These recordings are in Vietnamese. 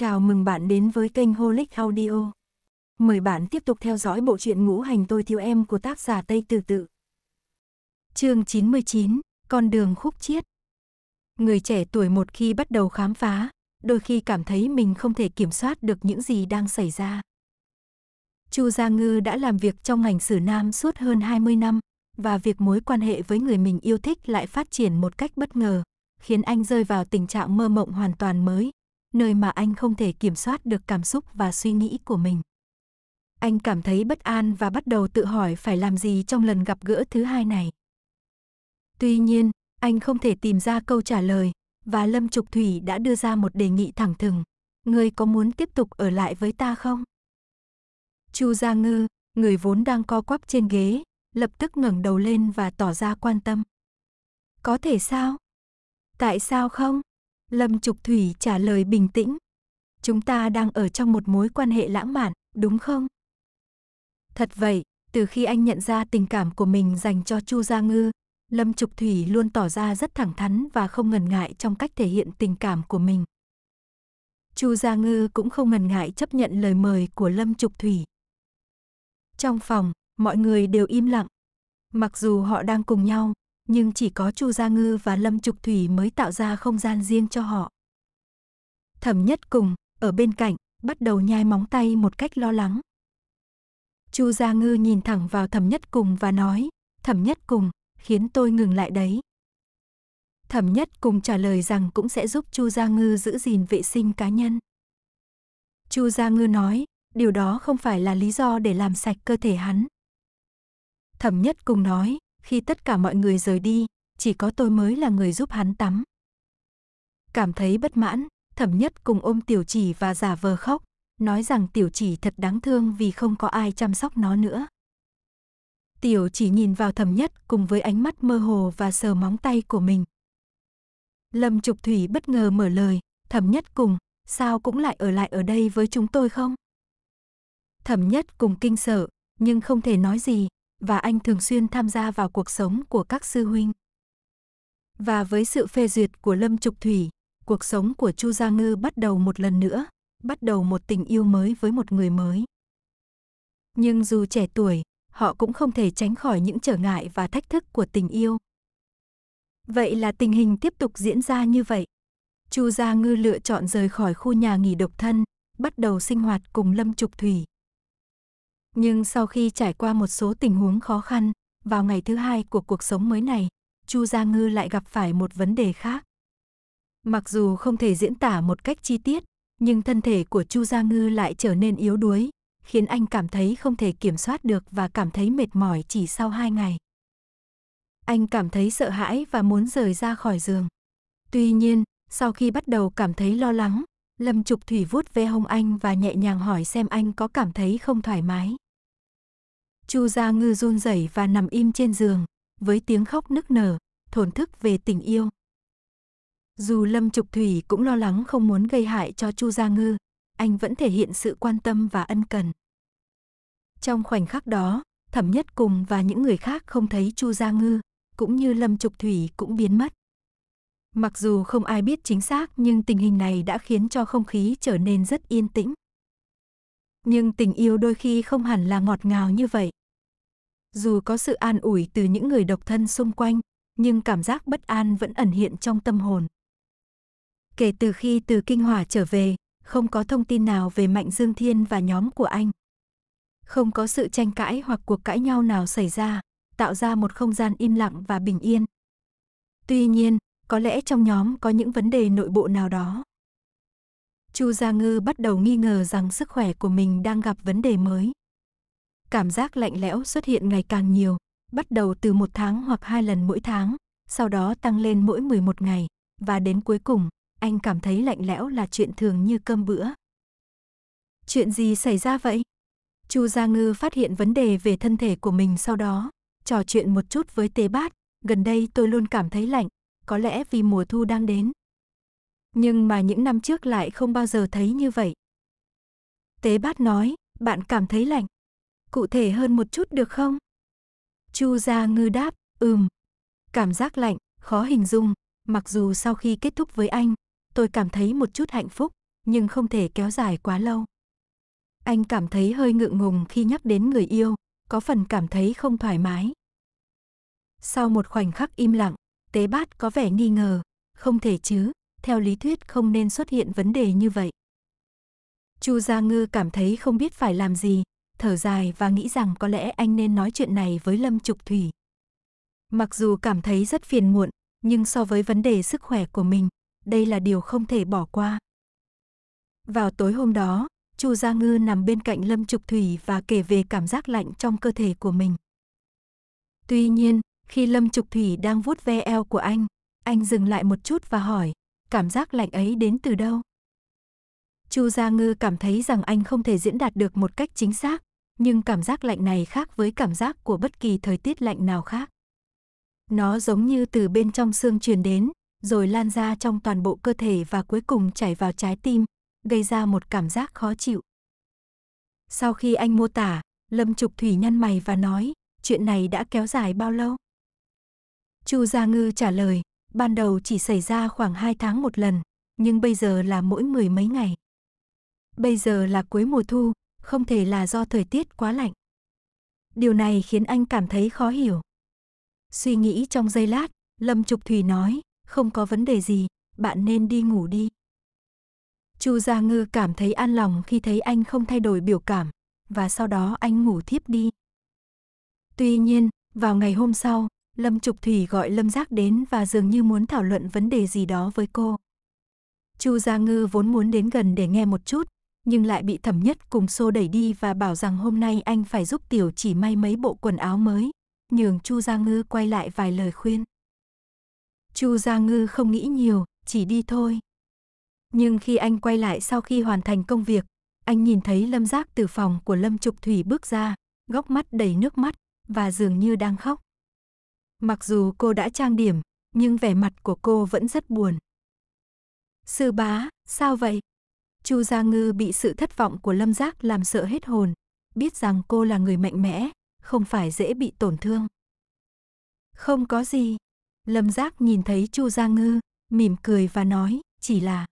Chào mừng bạn đến với kênh Holic Audio. Mời bạn tiếp tục theo dõi bộ truyện ngũ hành tôi thiếu em của tác giả Tây Từ Tự. chương 99, Con đường khúc chiết. Người trẻ tuổi một khi bắt đầu khám phá, đôi khi cảm thấy mình không thể kiểm soát được những gì đang xảy ra. Chu Gia Ngư đã làm việc trong ngành sử nam suốt hơn 20 năm, và việc mối quan hệ với người mình yêu thích lại phát triển một cách bất ngờ, khiến anh rơi vào tình trạng mơ mộng hoàn toàn mới, nơi mà anh không thể kiểm soát được cảm xúc và suy nghĩ của mình. Anh cảm thấy bất an và bắt đầu tự hỏi phải làm gì trong lần gặp gỡ thứ hai này. Tuy nhiên, anh không thể tìm ra câu trả lời và Lâm Trục Thủy đã đưa ra một đề nghị thẳng thừng. người có muốn tiếp tục ở lại với ta không? Chu Gia Ngư, người vốn đang co quắp trên ghế, lập tức ngẩng đầu lên và tỏ ra quan tâm. Có thể sao? Tại sao không? Lâm Trục Thủy trả lời bình tĩnh. Chúng ta đang ở trong một mối quan hệ lãng mạn, đúng không? Thật vậy, từ khi anh nhận ra tình cảm của mình dành cho Chu Gia Ngư, Lâm Trục Thủy luôn tỏ ra rất thẳng thắn và không ngần ngại trong cách thể hiện tình cảm của mình. Chu Gia Ngư cũng không ngần ngại chấp nhận lời mời của Lâm Trục Thủy. Trong phòng, mọi người đều im lặng. Mặc dù họ đang cùng nhau, nhưng chỉ có Chu Gia Ngư và Lâm Trục Thủy mới tạo ra không gian riêng cho họ. Thẩm Nhất cùng, ở bên cạnh, bắt đầu nhai móng tay một cách lo lắng. Chu Gia Ngư nhìn thẳng vào Thẩm Nhất cùng và nói, Thẩm Nhất cùng, khiến tôi ngừng lại đấy. Thẩm Nhất cùng trả lời rằng cũng sẽ giúp Chu Gia Ngư giữ gìn vệ sinh cá nhân. Chu Gia Ngư nói, điều đó không phải là lý do để làm sạch cơ thể hắn. Thẩm Nhất cùng nói, khi tất cả mọi người rời đi, chỉ có tôi mới là người giúp hắn tắm. Cảm thấy bất mãn, thẩm nhất cùng ôm tiểu chỉ và giả vờ khóc, nói rằng tiểu chỉ thật đáng thương vì không có ai chăm sóc nó nữa. Tiểu chỉ nhìn vào thẩm nhất cùng với ánh mắt mơ hồ và sờ móng tay của mình. Lâm Trục Thủy bất ngờ mở lời, thẩm nhất cùng, sao cũng lại ở lại ở đây với chúng tôi không? Thẩm nhất cùng kinh sợ, nhưng không thể nói gì, và anh thường xuyên tham gia vào cuộc sống của các sư huynh. Và với sự phê duyệt của Lâm Trục Thủy, cuộc sống của Chu Gia Ngư bắt đầu một lần nữa, bắt đầu một tình yêu mới với một người mới. Nhưng dù trẻ tuổi, họ cũng không thể tránh khỏi những trở ngại và thách thức của tình yêu. Vậy là tình hình tiếp tục diễn ra như vậy. Chu Gia Ngư lựa chọn rời khỏi khu nhà nghỉ độc thân, bắt đầu sinh hoạt cùng Lâm Trục Thủy. Nhưng sau khi trải qua một số tình huống khó khăn, vào ngày thứ hai của cuộc sống mới này, Chu Gia Ngư lại gặp phải một vấn đề khác. Mặc dù không thể diễn tả một cách chi tiết, nhưng thân thể của Chu Gia Ngư lại trở nên yếu đuối, khiến anh cảm thấy không thể kiểm soát được và cảm thấy mệt mỏi chỉ sau hai ngày. Anh cảm thấy sợ hãi và muốn rời ra khỏi giường. Tuy nhiên, sau khi bắt đầu cảm thấy lo lắng, Lâm Trục Thủy vuốt ve hông anh và nhẹ nhàng hỏi xem anh có cảm thấy không thoải mái. Chu Gia Ngư run rẩy và nằm im trên giường, với tiếng khóc nức nở, thổn thức về tình yêu. Dù Lâm Trục Thủy cũng lo lắng không muốn gây hại cho Chu Gia Ngư, anh vẫn thể hiện sự quan tâm và ân cần. Trong khoảnh khắc đó, Thẩm Nhất Cùng và những người khác không thấy Chu Gia Ngư, cũng như Lâm Trục Thủy cũng biến mất. Mặc dù không ai biết chính xác nhưng tình hình này đã khiến cho không khí trở nên rất yên tĩnh. Nhưng tình yêu đôi khi không hẳn là ngọt ngào như vậy. Dù có sự an ủi từ những người độc thân xung quanh, nhưng cảm giác bất an vẫn ẩn hiện trong tâm hồn. Kể từ khi từ Kinh hỏa trở về, không có thông tin nào về Mạnh Dương Thiên và nhóm của anh. Không có sự tranh cãi hoặc cuộc cãi nhau nào xảy ra, tạo ra một không gian im lặng và bình yên. Tuy nhiên, có lẽ trong nhóm có những vấn đề nội bộ nào đó. Chu Gia Ngư bắt đầu nghi ngờ rằng sức khỏe của mình đang gặp vấn đề mới. Cảm giác lạnh lẽo xuất hiện ngày càng nhiều, bắt đầu từ một tháng hoặc hai lần mỗi tháng, sau đó tăng lên mỗi 11 ngày, và đến cuối cùng, anh cảm thấy lạnh lẽo là chuyện thường như cơm bữa. Chuyện gì xảy ra vậy? Chu Gia Ngư phát hiện vấn đề về thân thể của mình sau đó, trò chuyện một chút với Tế Bát, gần đây tôi luôn cảm thấy lạnh, có lẽ vì mùa thu đang đến. Nhưng mà những năm trước lại không bao giờ thấy như vậy. Tế bát nói, bạn cảm thấy lạnh. Cụ thể hơn một chút được không? Chu Gia Ngư đáp, ừm. Cảm giác lạnh, khó hình dung, mặc dù sau khi kết thúc với anh, tôi cảm thấy một chút hạnh phúc, nhưng không thể kéo dài quá lâu. Anh cảm thấy hơi ngượng ngùng khi nhắc đến người yêu, có phần cảm thấy không thoải mái. Sau một khoảnh khắc im lặng, tế bát có vẻ nghi ngờ, không thể chứ, theo lý thuyết không nên xuất hiện vấn đề như vậy. Chu Gia Ngư cảm thấy không biết phải làm gì, thở dài và nghĩ rằng có lẽ anh nên nói chuyện này với Lâm Trục Thủy. Mặc dù cảm thấy rất phiền muộn, nhưng so với vấn đề sức khỏe của mình, đây là điều không thể bỏ qua. Vào tối hôm đó, Chu Gia Ngư nằm bên cạnh Lâm Trục Thủy và kể về cảm giác lạnh trong cơ thể của mình. Tuy nhiên, khi Lâm Trục Thủy đang vuốt ve eo của anh, anh dừng lại một chút và hỏi, cảm giác lạnh ấy đến từ đâu? Chu Gia Ngư cảm thấy rằng anh không thể diễn đạt được một cách chính xác, nhưng cảm giác lạnh này khác với cảm giác của bất kỳ thời tiết lạnh nào khác. Nó giống như từ bên trong xương truyền đến, rồi lan ra trong toàn bộ cơ thể và cuối cùng chảy vào trái tim, gây ra một cảm giác khó chịu. Sau khi anh mô tả, Lâm Trục Thủy nhăn mày và nói, chuyện này đã kéo dài bao lâu? Chu Gia Ngư trả lời, ban đầu chỉ xảy ra khoảng 2 tháng một lần, nhưng bây giờ là mỗi mười mấy ngày. Bây giờ là cuối mùa thu, không thể là do thời tiết quá lạnh. Điều này khiến anh cảm thấy khó hiểu. Suy nghĩ trong giây lát, Lâm Trục Thủy nói, không có vấn đề gì, bạn nên đi ngủ đi. Chu Gia Ngư cảm thấy an lòng khi thấy anh không thay đổi biểu cảm, và sau đó anh ngủ thiếp đi. Tuy nhiên, vào ngày hôm sau, Lâm Trục Thủy gọi Lâm Giác đến và dường như muốn thảo luận vấn đề gì đó với cô. Chu Gia Ngư vốn muốn đến gần để nghe một chút, nhưng lại bị thẩm nhất cùng xô đẩy đi và bảo rằng hôm nay anh phải giúp tiểu chỉ may mấy bộ quần áo mới, nhường Chu Gia Ngư quay lại vài lời khuyên. Chu Gia Ngư không nghĩ nhiều, chỉ đi thôi. Nhưng khi anh quay lại sau khi hoàn thành công việc, anh nhìn thấy Lâm Giác từ phòng của Lâm Trục Thủy bước ra, góc mắt đầy nước mắt và dường như đang khóc. Mặc dù cô đã trang điểm, nhưng vẻ mặt của cô vẫn rất buồn. Sư bá, sao vậy? Chu Gia Ngư bị sự thất vọng của Lâm Giác làm sợ hết hồn, biết rằng cô là người mạnh mẽ, không phải dễ bị tổn thương. Không có gì. Lâm Giác nhìn thấy Chu Gia Ngư, mỉm cười và nói, chỉ là.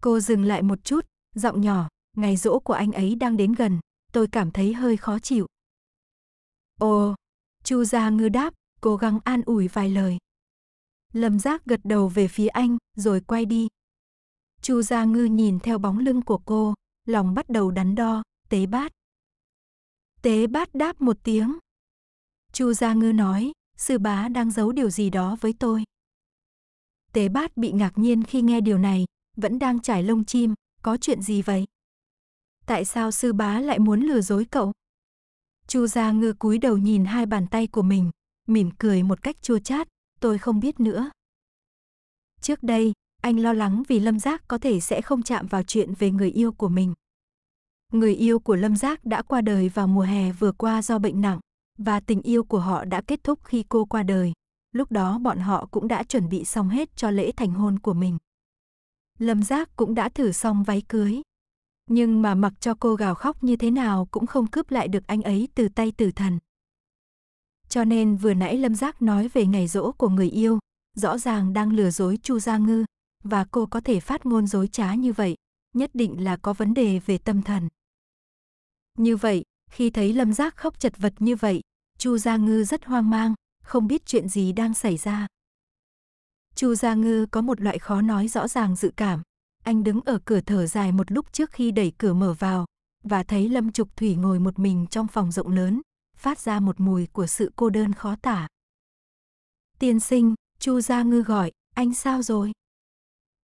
Cô dừng lại một chút, giọng nhỏ, ngày rỗ của anh ấy đang đến gần, tôi cảm thấy hơi khó chịu. Ồ, Chu Gia Ngư đáp, cố gắng an ủi vài lời. Lâm Giác gật đầu về phía anh, rồi quay đi. Chu Gia Ngư nhìn theo bóng lưng của cô, lòng bắt đầu đắn đo, tế bát. Tế bát đáp một tiếng. Chu Gia Ngư nói, sư bá đang giấu điều gì đó với tôi. Tế bát bị ngạc nhiên khi nghe điều này, vẫn đang trải lông chim, có chuyện gì vậy? Tại sao sư bá lại muốn lừa dối cậu? Chu Gia Ngư cúi đầu nhìn hai bàn tay của mình, mỉm cười một cách chua chát, tôi không biết nữa. Trước đây, anh lo lắng vì Lâm Giác có thể sẽ không chạm vào chuyện về người yêu của mình. Người yêu của Lâm Giác đã qua đời vào mùa hè vừa qua do bệnh nặng, và tình yêu của họ đã kết thúc khi cô qua đời. Lúc đó bọn họ cũng đã chuẩn bị xong hết cho lễ thành hôn của mình. Lâm Giác cũng đã thử xong váy cưới. Nhưng mà mặc cho cô gào khóc như thế nào cũng không cướp lại được anh ấy từ tay tử thần. Cho nên vừa nãy Lâm Giác nói về ngày rỗ của người yêu, rõ ràng đang lừa dối Chu Gia Ngư, và cô có thể phát ngôn dối trá như vậy, nhất định là có vấn đề về tâm thần. Như vậy, khi thấy Lâm Giác khóc chật vật như vậy, Chu Gia Ngư rất hoang mang, không biết chuyện gì đang xảy ra. Chu Gia Ngư có một loại khó nói rõ ràng dự cảm. Anh đứng ở cửa thở dài một lúc trước khi đẩy cửa mở vào và thấy Lâm Trục Thủy ngồi một mình trong phòng rộng lớn, phát ra một mùi của sự cô đơn khó tả. Tiên sinh, Chu Gia Ngư gọi, anh sao rồi?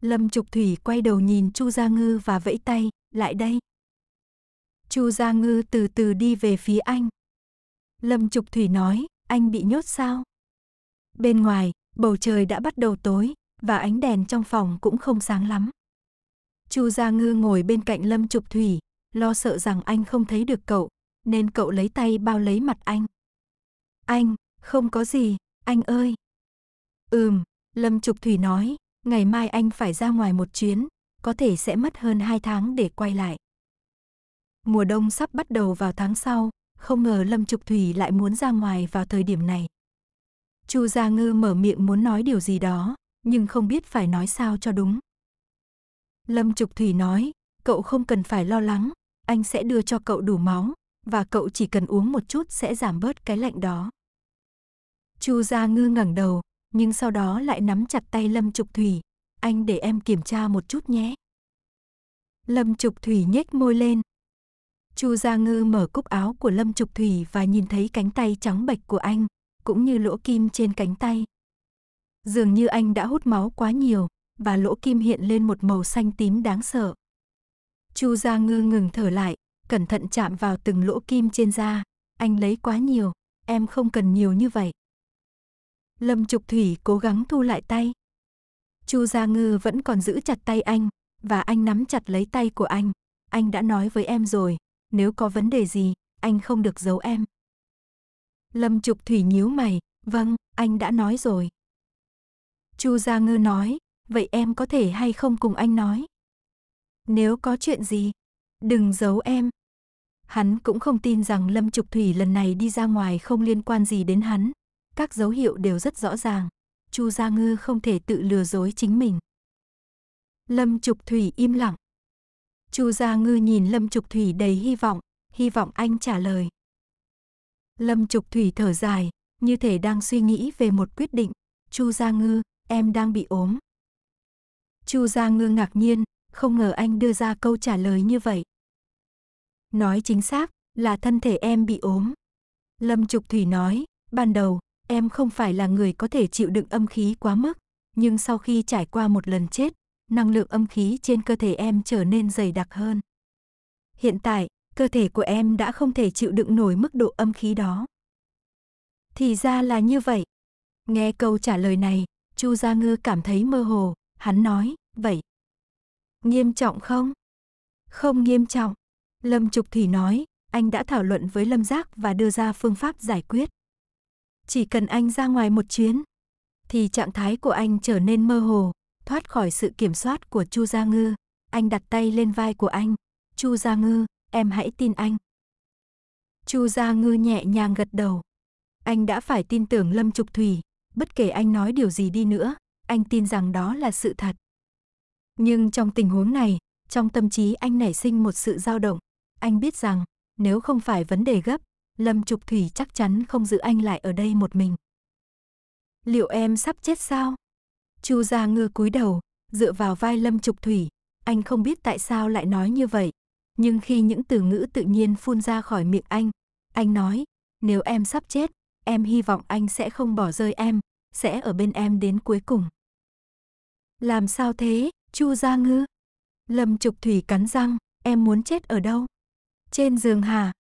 Lâm Trục Thủy quay đầu nhìn Chu Gia Ngư và vẫy tay, lại đây. Chu Gia Ngư từ từ đi về phía anh. Lâm Trục Thủy nói, anh bị nhốt sao? Bên ngoài, bầu trời đã bắt đầu tối và ánh đèn trong phòng cũng không sáng lắm. Chu Gia Ngư ngồi bên cạnh Lâm Trục Thủy, lo sợ rằng anh không thấy được cậu nên cậu lấy tay bao lấy mặt anh. Anh, không có gì, anh ơi. Ừm, Lâm Trục Thủy nói, ngày mai anh phải ra ngoài một chuyến, có thể sẽ mất hơn hai tháng để quay lại. Mùa đông sắp bắt đầu vào tháng sau, không ngờ Lâm Trục Thủy lại muốn ra ngoài vào thời điểm này. Chu Gia Ngư mở miệng muốn nói điều gì đó, nhưng không biết phải nói sao cho đúng. Lâm Trục Thủy nói, cậu không cần phải lo lắng, anh sẽ đưa cho cậu đủ máu, và cậu chỉ cần uống một chút sẽ giảm bớt cái lạnh đó. Chu Gia Ngư ngẩng đầu, nhưng sau đó lại nắm chặt tay Lâm Trục Thủy, anh để em kiểm tra một chút nhé. Lâm Trục Thủy nhếch môi lên. Chu Gia Ngư mở cúc áo của Lâm Trục Thủy và nhìn thấy cánh tay trắng bệch của anh, cũng như lỗ kim trên cánh tay. Dường như anh đã hút máu quá nhiều và lỗ kim hiện lên một màu xanh tím đáng sợ. Chu Gia Ngư ngừng thở lại, cẩn thận chạm vào từng lỗ kim trên da. Anh lấy quá nhiều, em không cần nhiều như vậy. Lâm Trục Thủy cố gắng thu lại tay. Chu Gia Ngư vẫn còn giữ chặt tay anh, và anh nắm chặt lấy tay của anh. Anh đã nói với em rồi, nếu có vấn đề gì, anh không được giấu em. Lâm Trục Thủy nhíu mày, vâng, anh đã nói rồi. Chu Gia Ngư nói, vậy em có thể hay không cùng anh nói? Nếu có chuyện gì, đừng giấu em, Hắn cũng không tin rằng Lâm Trục Thủy lần này đi ra ngoài không liên quan gì đến hắn. Các dấu hiệu đều rất rõ ràng. Chu Gia Ngư không thể tự lừa dối chính mình. Lâm Trục Thủy im lặng. Chu Gia Ngư nhìn Lâm Trục Thủy đầy hy vọng, hy vọng anh trả lời. Lâm Trục Thủy thở dài, như thể đang suy nghĩ về một quyết định. Chu Gia Ngư, em đang bị ốm. Chu Gia Ngư ngạc nhiên, không ngờ anh đưa ra câu trả lời như vậy, Nói chính xác, là thân thể em bị ốm. Lâm Trục Thủy nói, ban đầu, em không phải là người có thể chịu đựng âm khí quá mức, nhưng sau khi trải qua một lần chết, năng lượng âm khí trên cơ thể em trở nên dày đặc hơn. Hiện tại, cơ thể của em đã không thể chịu đựng nổi mức độ âm khí đó. Thì ra là như vậy. Nghe câu trả lời này, Chu Gia Ngư cảm thấy mơ hồ, hắn nói, vậy. Nghiêm trọng không? Không nghiêm trọng. Lâm Trục Thủy nói, anh đã thảo luận với Lâm Giác và đưa ra phương pháp giải quyết. Chỉ cần anh ra ngoài một chuyến, thì trạng thái của anh trở nên mơ hồ, thoát khỏi sự kiểm soát của Chu Gia Ngư. Anh đặt tay lên vai của anh. Chu Gia Ngư, em hãy tin anh. Chu Gia Ngư nhẹ nhàng gật đầu. Anh đã phải tin tưởng Lâm Trục Thủy, bất kể anh nói điều gì đi nữa, anh tin rằng đó là sự thật. Nhưng trong tình huống này, trong tâm trí anh nảy sinh một sự dao động, anh biết rằng, nếu không phải vấn đề gấp, Lâm Trục Thủy chắc chắn không giữ anh lại ở đây một mình. Liệu em sắp chết sao? Chu Gia Ngư cúi đầu, dựa vào vai Lâm Trục Thủy, anh không biết tại sao lại nói như vậy, nhưng khi những từ ngữ tự nhiên phun ra khỏi miệng anh, anh nói, nếu em sắp chết, em hy vọng anh sẽ không bỏ rơi em, sẽ ở bên em đến cuối cùng. Làm sao thế, Chu Gia Ngư? Lâm Trục Thủy cắn răng, em muốn chết ở đâu? Trên giường hà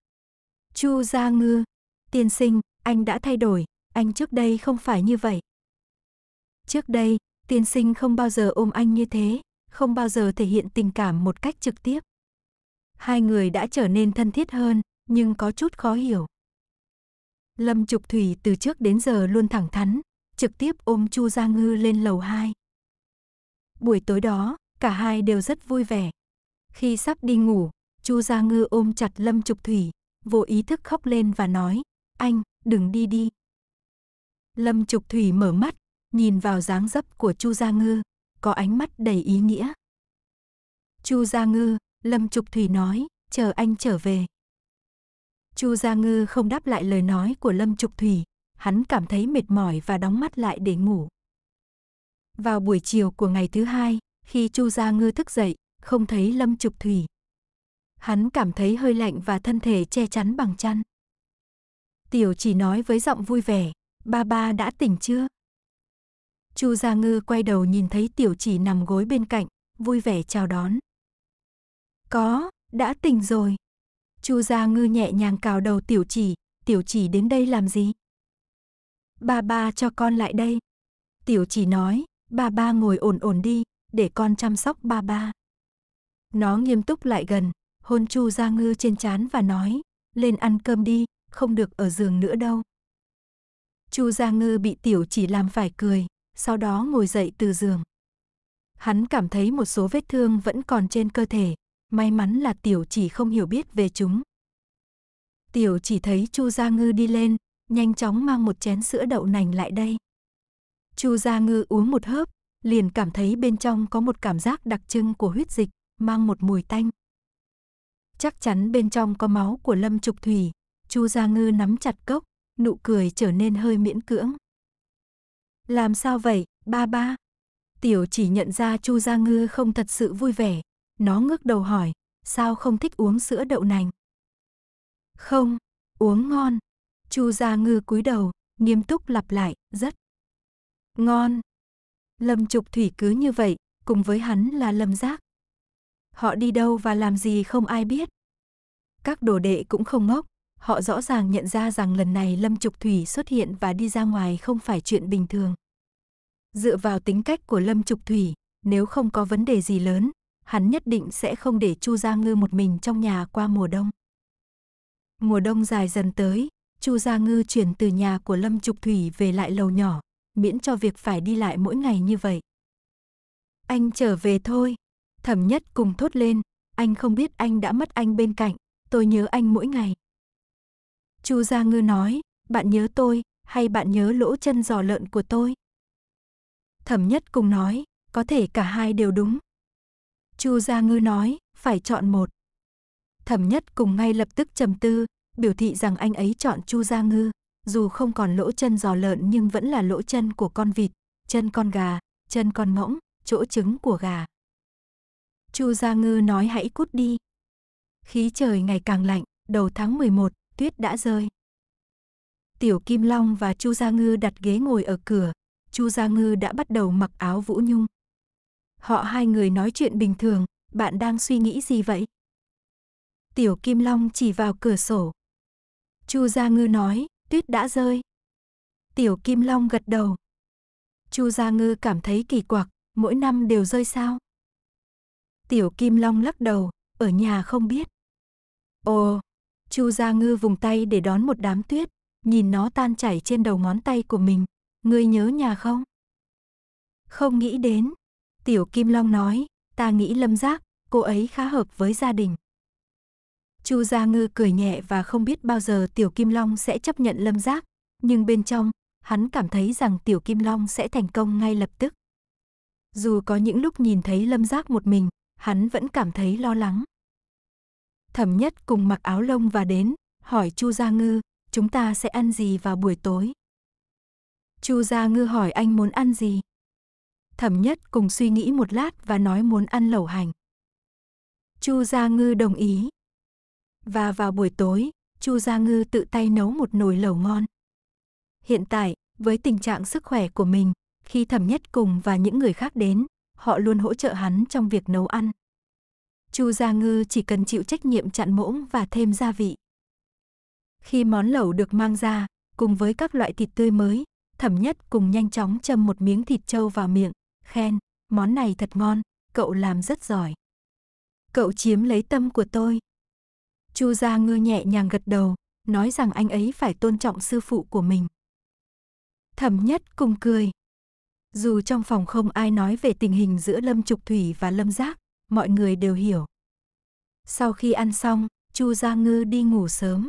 Chu Gia Ngư, tiên sinh, anh đã thay đổi, anh trước đây không phải như vậy. Trước đây, tiên sinh không bao giờ ôm anh như thế, không bao giờ thể hiện tình cảm một cách trực tiếp. Hai người đã trở nên thân thiết hơn, nhưng có chút khó hiểu. Lâm Trục Thủy từ trước đến giờ luôn thẳng thắn, trực tiếp ôm Chu Gia Ngư lên lầu hai Buổi tối đó, cả hai đều rất vui vẻ. Khi sắp đi ngủ, Chu Gia Ngư ôm chặt Lâm Trục Thủy, vô ý thức khóc lên và nói, anh, đừng đi đi. Lâm Trục Thủy mở mắt, nhìn vào dáng dấp của Chu Gia Ngư, có ánh mắt đầy ý nghĩa. Chu Gia Ngư, Lâm Trục Thủy nói, chờ anh trở về. Chu Gia Ngư không đáp lại lời nói của Lâm Trục Thủy, hắn cảm thấy mệt mỏi và đóng mắt lại để ngủ. Vào buổi chiều của ngày thứ hai, khi Chu Gia Ngư thức dậy, không thấy Lâm Trục Thủy, hắn cảm thấy hơi lạnh và thân thể che chắn bằng chăn. Tiểu chỉ nói với giọng vui vẻ, ba ba đã tỉnh chưa? Chu Gia Ngư quay đầu nhìn thấy tiểu chỉ nằm gối bên cạnh, vui vẻ chào đón. Có, đã tỉnh rồi. Chu Gia Ngư nhẹ nhàng cào đầu tiểu chỉ, tiểu chỉ đến đây làm gì? Ba ba cho con lại đây. Tiểu chỉ nói, ba ba ngồi ổn ổn đi, để con chăm sóc ba ba. Nó nghiêm túc lại gần, hôn Chu Gia Ngư trên chán và nói, lên ăn cơm đi, không được ở giường nữa đâu. Chu Gia Ngư bị tiểu chỉ làm phải cười, sau đó ngồi dậy từ giường. Hắn cảm thấy một số vết thương vẫn còn trên cơ thể, may mắn là tiểu chỉ không hiểu biết về chúng. Tiểu chỉ thấy Chu Gia Ngư đi lên, nhanh chóng mang một chén sữa đậu nành lại đây. Chu Gia Ngư uống một hớp, liền cảm thấy bên trong có một cảm giác đặc trưng của huyết dịch, mang một mùi tanh chắc chắn bên trong có máu của Lâm Trục Thủy. Chu Gia Ngư nắm chặt cốc, nụ cười trở nên hơi miễn cưỡng. Làm sao vậy, ba ba? Tiểu chỉ nhận ra Chu Gia Ngư không thật sự vui vẻ. Nó ngước đầu hỏi, sao không thích uống sữa đậu nành? Không, uống ngon. Chu Gia Ngư cúi đầu, nghiêm túc lặp lại, rất ngon. Lâm Trục Thủy cứ như vậy, cùng với hắn là Lâm Giác, Họ đi đâu và làm gì không ai biết. Các đồ đệ cũng không ngốc, họ rõ ràng nhận ra rằng lần này Lâm Trục Thủy xuất hiện và đi ra ngoài không phải chuyện bình thường. Dựa vào tính cách của Lâm Trục Thủy, nếu không có vấn đề gì lớn, hắn nhất định sẽ không để Chu Gia Ngư một mình trong nhà qua mùa đông. Mùa đông dài dần tới, Chu Gia Ngư chuyển từ nhà của Lâm Trục Thủy về lại lầu nhỏ, miễn cho việc phải đi lại mỗi ngày như vậy. Anh trở về thôi, Thẩm nhất cùng thốt lên, anh không biết anh đã mất anh bên cạnh, tôi nhớ anh mỗi ngày. Chu Gia Ngư nói, bạn nhớ tôi, hay bạn nhớ lỗ chân giò lợn của tôi? Thẩm nhất cùng nói, có thể cả hai đều đúng. Chu Gia Ngư nói, phải chọn một. Thẩm nhất cùng ngay lập tức trầm tư, biểu thị rằng anh ấy chọn Chu Gia Ngư, dù không còn lỗ chân giò lợn nhưng vẫn là lỗ chân của con vịt, chân con gà, chân con ngỗng, chỗ trứng của gà. Chu Gia Ngư nói hãy cút đi. Khí trời ngày càng lạnh, đầu tháng 11, tuyết đã rơi. Tiểu Kim Long và Chu Gia Ngư đặt ghế ngồi ở cửa, Chu Gia Ngư đã bắt đầu mặc áo Vũ Nhung. Họ hai người nói chuyện bình thường, bạn đang suy nghĩ gì vậy? Tiểu Kim Long chỉ vào cửa sổ. Chu Gia Ngư nói, tuyết đã rơi. Tiểu Kim Long gật đầu. Chu Gia Ngư cảm thấy kỳ quặc, mỗi năm đều rơi sao? Tiểu Kim Long lắc đầu, ở nhà không biết. Ồ, Chu Gia Ngư vùng tay để đón một đám tuyết, nhìn nó tan chảy trên đầu ngón tay của mình. Ngươi nhớ nhà không? Không nghĩ đến. Tiểu Kim Long nói, ta nghĩ lâm giác, cô ấy khá hợp với gia đình. Chu Gia Ngư cười nhẹ và không biết bao giờ Tiểu Kim Long sẽ chấp nhận lâm giác, nhưng bên trong, hắn cảm thấy rằng Tiểu Kim Long sẽ thành công ngay lập tức. Dù có những lúc nhìn thấy lâm giác một mình, hắn vẫn cảm thấy lo lắng. Thẩm nhất cùng mặc áo lông và đến, hỏi Chu Gia Ngư, chúng ta sẽ ăn gì vào buổi tối? Chu Gia Ngư hỏi anh muốn ăn gì? Thẩm nhất cùng suy nghĩ một lát và nói muốn ăn lẩu hành. Chu Gia Ngư đồng ý. Và vào buổi tối, Chu Gia Ngư tự tay nấu một nồi lẩu ngon. Hiện tại, với tình trạng sức khỏe của mình, khi Thẩm Nhất Cùng và những người khác đến, họ luôn hỗ trợ hắn trong việc nấu ăn. Chu Gia Ngư chỉ cần chịu trách nhiệm chặn muỗng và thêm gia vị. Khi món lẩu được mang ra, cùng với các loại thịt tươi mới, Thẩm Nhất cùng nhanh chóng châm một miếng thịt trâu vào miệng, khen, món này thật ngon, cậu làm rất giỏi. Cậu chiếm lấy tâm của tôi. Chu Gia Ngư nhẹ nhàng gật đầu, nói rằng anh ấy phải tôn trọng sư phụ của mình. Thẩm Nhất cùng cười, dù trong phòng không ai nói về tình hình giữa Lâm Trục Thủy và Lâm Giác, mọi người đều hiểu. Sau khi ăn xong, Chu Gia Ngư đi ngủ sớm.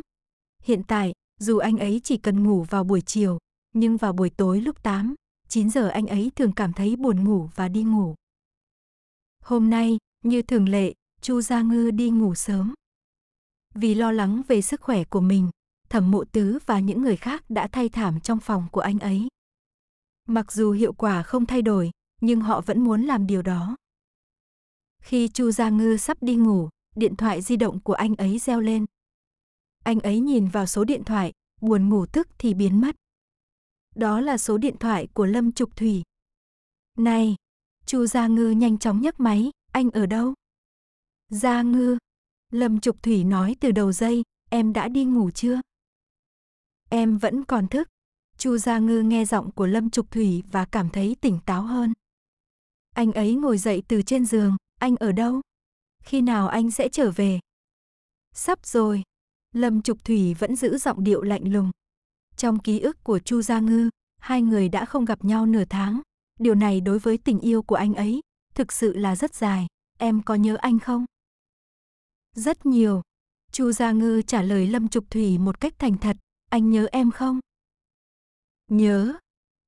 Hiện tại, dù anh ấy chỉ cần ngủ vào buổi chiều, nhưng vào buổi tối lúc 8, 9 giờ anh ấy thường cảm thấy buồn ngủ và đi ngủ. Hôm nay, như thường lệ, Chu Gia Ngư đi ngủ sớm. Vì lo lắng về sức khỏe của mình, Thẩm Mộ Tứ và những người khác đã thay thảm trong phòng của anh ấy. Mặc dù hiệu quả không thay đổi, nhưng họ vẫn muốn làm điều đó. Khi Chu Gia Ngư sắp đi ngủ, điện thoại di động của anh ấy reo lên. Anh ấy nhìn vào số điện thoại, buồn ngủ tức thì biến mất. Đó là số điện thoại của Lâm Trục Thủy. Này, Chu Gia Ngư nhanh chóng nhấc máy, anh ở đâu? Gia Ngư, Lâm Trục Thủy nói từ đầu dây, em đã đi ngủ chưa? Em vẫn còn thức. Chu Gia Ngư nghe giọng của Lâm Trục Thủy và cảm thấy tỉnh táo hơn. Anh ấy ngồi dậy từ trên giường, anh ở đâu? Khi nào anh sẽ trở về? Sắp rồi. Lâm Trục Thủy vẫn giữ giọng điệu lạnh lùng. Trong ký ức của Chu Gia Ngư, hai người đã không gặp nhau nửa tháng. Điều này đối với tình yêu của anh ấy, thực sự là rất dài. Em có nhớ anh không? Rất nhiều. Chu Gia Ngư trả lời Lâm Trục Thủy một cách thành thật. Anh nhớ em không? Nhớ.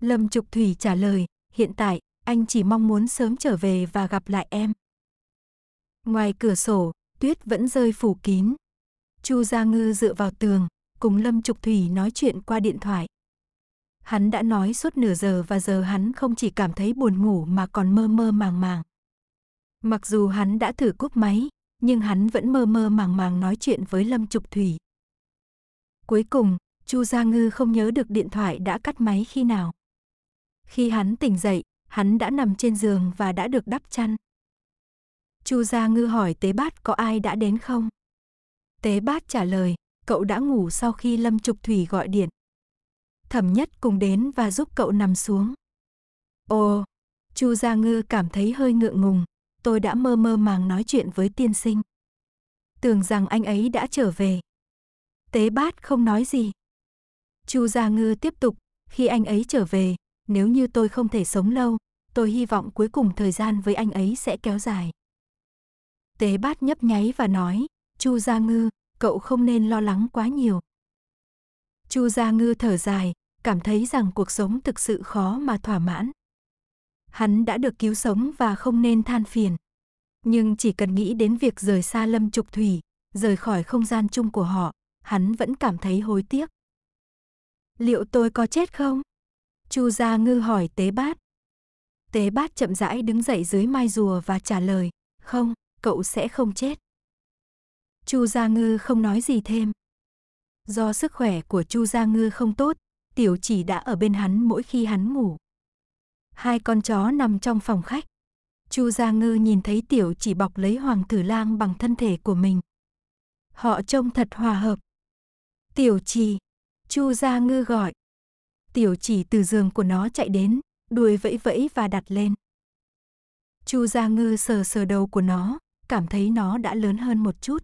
Lâm Trục Thủy trả lời, hiện tại, anh chỉ mong muốn sớm trở về và gặp lại em. Ngoài cửa sổ, tuyết vẫn rơi phủ kín. Chu Gia Ngư dựa vào tường, cùng Lâm Trục Thủy nói chuyện qua điện thoại. Hắn đã nói suốt nửa giờ và giờ hắn không chỉ cảm thấy buồn ngủ mà còn mơ mơ màng màng. Mặc dù hắn đã thử cúp máy, nhưng hắn vẫn mơ mơ màng màng nói chuyện với Lâm Trục Thủy. Cuối cùng, Chu Gia Ngư không nhớ được điện thoại đã cắt máy khi nào. Khi hắn tỉnh dậy, hắn đã nằm trên giường và đã được đắp chăn. Chu Gia Ngư hỏi Tế Bát có ai đã đến không? Tế Bát trả lời, cậu đã ngủ sau khi Lâm Trục Thủy gọi điện. Thẩm Nhất cùng đến và giúp cậu nằm xuống. Ồ, Chu Gia Ngư cảm thấy hơi ngượng ngùng, tôi đã mơ mơ màng nói chuyện với tiên sinh. Tưởng rằng anh ấy đã trở về. Tế Bát không nói gì, Chu Gia Ngư tiếp tục, khi anh ấy trở về, nếu như tôi không thể sống lâu, tôi hy vọng cuối cùng thời gian với anh ấy sẽ kéo dài. Tế bát nhấp nháy và nói, Chu Gia Ngư, cậu không nên lo lắng quá nhiều. Chu Gia Ngư thở dài, cảm thấy rằng cuộc sống thực sự khó mà thỏa mãn. Hắn đã được cứu sống và không nên than phiền. Nhưng chỉ cần nghĩ đến việc rời xa lâm trục thủy, rời khỏi không gian chung của họ, hắn vẫn cảm thấy hối tiếc. Liệu tôi có chết không? Chu Gia Ngư hỏi tế bát. Tế bát chậm rãi đứng dậy dưới mai rùa và trả lời, không, cậu sẽ không chết. Chu Gia Ngư không nói gì thêm. Do sức khỏe của Chu Gia Ngư không tốt, tiểu chỉ đã ở bên hắn mỗi khi hắn ngủ. Hai con chó nằm trong phòng khách. Chu Gia Ngư nhìn thấy tiểu chỉ bọc lấy Hoàng Tử Lang bằng thân thể của mình. Họ trông thật hòa hợp. Tiểu chỉ, Chu Gia Ngư gọi. Tiểu chỉ từ giường của nó chạy đến, đuôi vẫy vẫy và đặt lên. Chu Gia Ngư sờ sờ đầu của nó, cảm thấy nó đã lớn hơn một chút.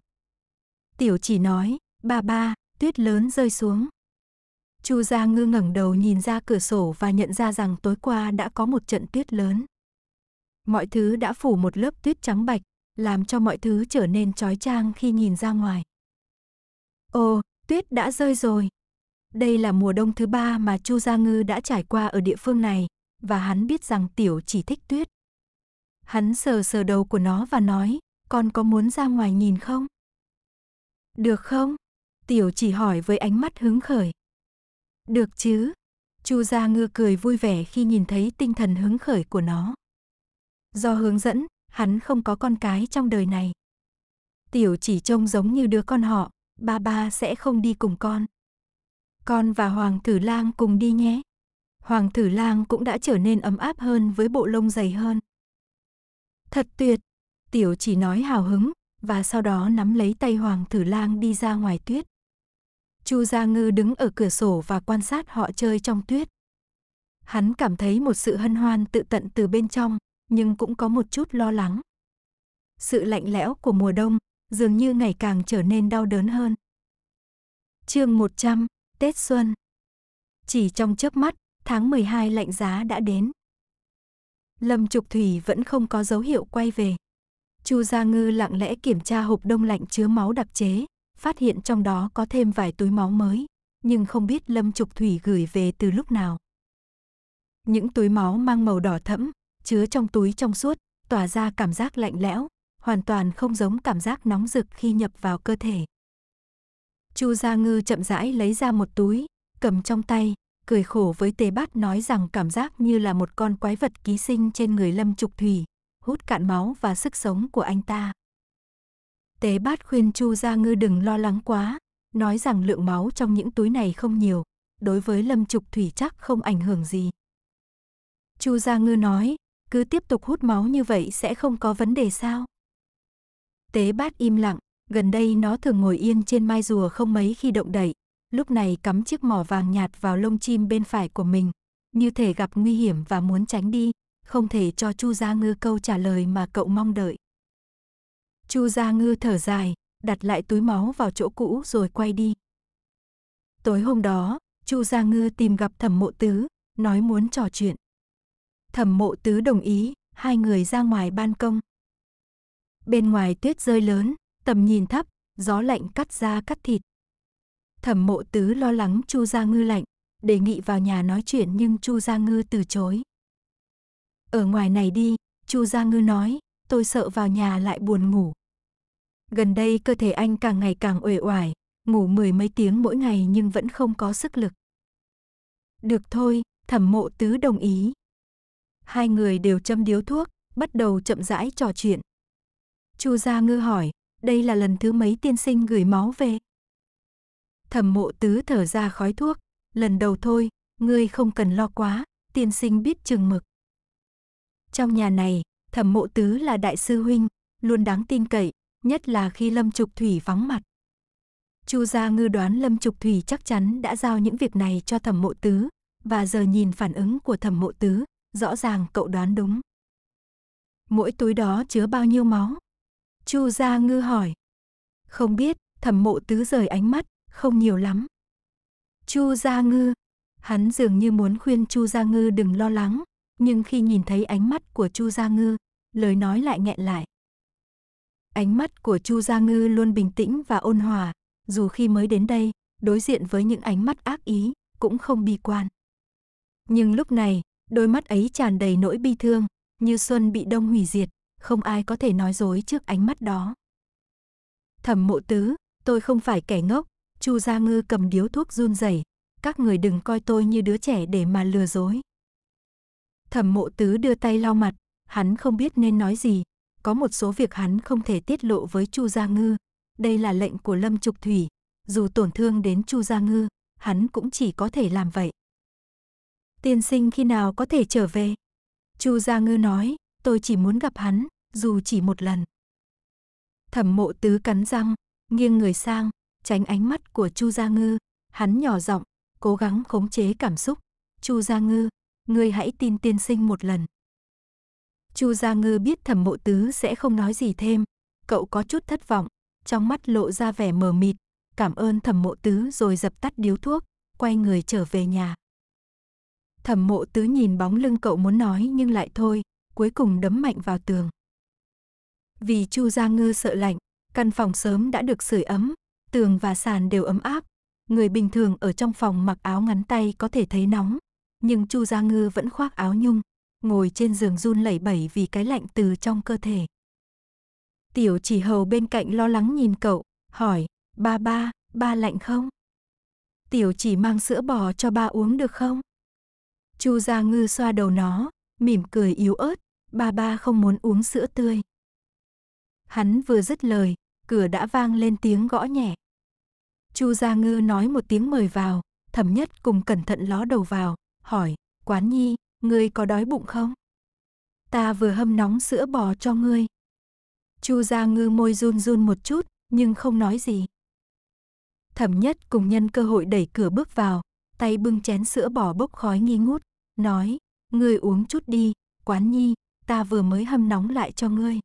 Tiểu chỉ nói, ba ba, tuyết lớn rơi xuống. Chu Gia Ngư ngẩng đầu nhìn ra cửa sổ và nhận ra rằng tối qua đã có một trận tuyết lớn. Mọi thứ đã phủ một lớp tuyết trắng bạch, làm cho mọi thứ trở nên trói trang khi nhìn ra ngoài. Ồ, tuyết đã rơi rồi. Đây là mùa đông thứ ba mà Chu Gia Ngư đã trải qua ở địa phương này, và hắn biết rằng Tiểu chỉ thích tuyết. Hắn sờ sờ đầu của nó và nói, con có muốn ra ngoài nhìn không? Được không? Tiểu chỉ hỏi với ánh mắt hứng khởi. Được chứ? Chu Gia Ngư cười vui vẻ khi nhìn thấy tinh thần hứng khởi của nó. Do hướng dẫn, hắn không có con cái trong đời này. Tiểu chỉ trông giống như đứa con họ, ba ba sẽ không đi cùng con. Con và Hoàng tử lang cùng đi nhé. Hoàng tử lang cũng đã trở nên ấm áp hơn với bộ lông dày hơn. Thật tuyệt, tiểu chỉ nói hào hứng, và sau đó nắm lấy tay Hoàng tử lang đi ra ngoài tuyết. Chu Gia Ngư đứng ở cửa sổ và quan sát họ chơi trong tuyết. Hắn cảm thấy một sự hân hoan tự tận từ bên trong, nhưng cũng có một chút lo lắng. Sự lạnh lẽo của mùa đông dường như ngày càng trở nên đau đớn hơn. Chương 100 Tết xuân. Chỉ trong chớp mắt, tháng 12 lạnh giá đã đến. Lâm Trục Thủy vẫn không có dấu hiệu quay về. Chu Gia Ngư lặng lẽ kiểm tra hộp đông lạnh chứa máu đặc chế, phát hiện trong đó có thêm vài túi máu mới, nhưng không biết Lâm Trục Thủy gửi về từ lúc nào. Những túi máu mang màu đỏ thẫm, chứa trong túi trong suốt, tỏa ra cảm giác lạnh lẽo, hoàn toàn không giống cảm giác nóng rực khi nhập vào cơ thể. Chu Gia Ngư chậm rãi lấy ra một túi, cầm trong tay, cười khổ với Tề Bát nói rằng cảm giác như là một con quái vật ký sinh trên người Lâm Trục Thủy, hút cạn máu và sức sống của anh ta. Tế Bát khuyên Chu Gia Ngư đừng lo lắng quá, nói rằng lượng máu trong những túi này không nhiều, đối với Lâm Trục Thủy chắc không ảnh hưởng gì. Chu Gia Ngư nói, cứ tiếp tục hút máu như vậy sẽ không có vấn đề sao? Tế Bát im lặng, Gần đây nó thường ngồi yên trên mai rùa không mấy khi động đậy, lúc này cắm chiếc mỏ vàng nhạt vào lông chim bên phải của mình, như thể gặp nguy hiểm và muốn tránh đi, không thể cho Chu Gia Ngư câu trả lời mà cậu mong đợi. Chu Gia Ngư thở dài, đặt lại túi máu vào chỗ cũ rồi quay đi. Tối hôm đó, Chu Gia Ngư tìm gặp Thẩm Mộ Tứ, nói muốn trò chuyện. Thẩm Mộ Tứ đồng ý, hai người ra ngoài ban công. Bên ngoài tuyết rơi lớn, tầm nhìn thấp, gió lạnh cắt da cắt thịt. Thẩm mộ tứ lo lắng Chu Gia Ngư lạnh, đề nghị vào nhà nói chuyện nhưng Chu Gia Ngư từ chối. Ở ngoài này đi, Chu Gia Ngư nói, tôi sợ vào nhà lại buồn ngủ. Gần đây cơ thể anh càng ngày càng uể oải, ngủ mười mấy tiếng mỗi ngày nhưng vẫn không có sức lực. Được thôi, thẩm mộ tứ đồng ý. Hai người đều châm điếu thuốc, bắt đầu chậm rãi trò chuyện. Chu Gia Ngư hỏi, đây là lần thứ mấy tiên sinh gửi máu về. Thẩm mộ tứ thở ra khói thuốc, lần đầu thôi, ngươi không cần lo quá, tiên sinh biết chừng mực. Trong nhà này, thẩm mộ tứ là đại sư huynh, luôn đáng tin cậy, nhất là khi Lâm Trục Thủy vắng mặt. Chu Gia Ngư đoán Lâm Trục Thủy chắc chắn đã giao những việc này cho Thẩm Mộ Tứ, và giờ nhìn phản ứng của Thẩm Mộ Tứ, rõ ràng cậu đoán đúng. Mỗi túi đó chứa bao nhiêu máu? Chu Gia Ngư hỏi. Không biết, thẩm mộ tứ rời ánh mắt, không nhiều lắm. Chu Gia Ngư. Hắn dường như muốn khuyên Chu Gia Ngư đừng lo lắng, nhưng khi nhìn thấy ánh mắt của Chu Gia Ngư, lời nói lại nghẹn lại. Ánh mắt của Chu Gia Ngư luôn bình tĩnh và ôn hòa, dù khi mới đến đây, đối diện với những ánh mắt ác ý, cũng không bi quan. Nhưng lúc này, đôi mắt ấy tràn đầy nỗi bi thương, như xuân bị đông hủy diệt, không ai có thể nói dối trước ánh mắt đó. Thẩm mộ tứ, tôi không phải kẻ ngốc, Chu Gia Ngư cầm điếu thuốc run rẩy, các người đừng coi tôi như đứa trẻ để mà lừa dối. Thẩm mộ tứ đưa tay lau mặt, hắn không biết nên nói gì, có một số việc hắn không thể tiết lộ với Chu Gia Ngư, đây là lệnh của Lâm Trục Thủy, dù tổn thương đến Chu Gia Ngư, hắn cũng chỉ có thể làm vậy. Tiên sinh khi nào có thể trở về? Chu Gia Ngư nói, tôi chỉ muốn gặp hắn dù chỉ một lần. Thẩm mộ tứ cắn răng, nghiêng người sang, tránh ánh mắt của Chu Gia Ngư, hắn nhỏ giọng, cố gắng khống chế cảm xúc. Chu Gia Ngư, ngươi hãy tin tiên sinh một lần. Chu Gia Ngư biết thẩm mộ tứ sẽ không nói gì thêm, cậu có chút thất vọng, trong mắt lộ ra vẻ mờ mịt, cảm ơn thẩm mộ tứ rồi dập tắt điếu thuốc, quay người trở về nhà. Thẩm mộ tứ nhìn bóng lưng cậu muốn nói nhưng lại thôi, cuối cùng đấm mạnh vào tường. Vì Chu Gia Ngư sợ lạnh, căn phòng sớm đã được sưởi ấm, tường và sàn đều ấm áp. Người bình thường ở trong phòng mặc áo ngắn tay có thể thấy nóng, nhưng Chu Gia Ngư vẫn khoác áo nhung, ngồi trên giường run lẩy bẩy vì cái lạnh từ trong cơ thể. Tiểu chỉ hầu bên cạnh lo lắng nhìn cậu, hỏi, ba ba, ba lạnh không? Tiểu chỉ mang sữa bò cho ba uống được không? Chu Gia Ngư xoa đầu nó, mỉm cười yếu ớt, ba ba không muốn uống sữa tươi. Hắn vừa dứt lời, cửa đã vang lên tiếng gõ nhẹ. Chu Gia Ngư nói một tiếng mời vào, thẩm nhất cùng cẩn thận ló đầu vào, hỏi, quán nhi, ngươi có đói bụng không? Ta vừa hâm nóng sữa bò cho ngươi. Chu Gia Ngư môi run run một chút, nhưng không nói gì. Thẩm nhất cùng nhân cơ hội đẩy cửa bước vào, tay bưng chén sữa bò bốc khói nghi ngút, nói, ngươi uống chút đi, quán nhi, ta vừa mới hâm nóng lại cho ngươi.